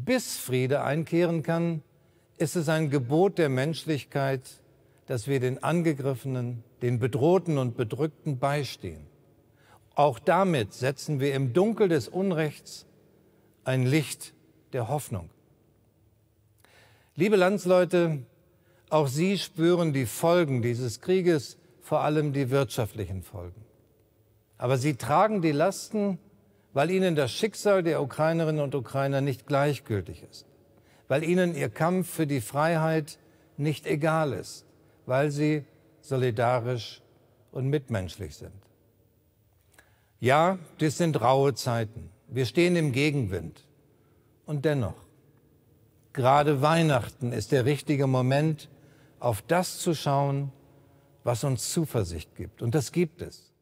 Bis Friede einkehren kann, ist es ein Gebot der Menschlichkeit, dass wir den Angegriffenen, den Bedrohten und Bedrückten beistehen. Auch damit setzen wir im Dunkel des Unrechts ein Licht der Hoffnung. Liebe Landsleute, auch Sie spüren die Folgen dieses Krieges, vor allem die wirtschaftlichen Folgen. Aber Sie tragen die Lasten weil ihnen das Schicksal der Ukrainerinnen und Ukrainer nicht gleichgültig ist, weil ihnen ihr Kampf für die Freiheit nicht egal ist, weil sie solidarisch und mitmenschlich sind. Ja, dies sind raue Zeiten. Wir stehen im Gegenwind. Und dennoch, gerade Weihnachten ist der richtige Moment, auf das zu schauen, was uns Zuversicht gibt. Und das gibt es.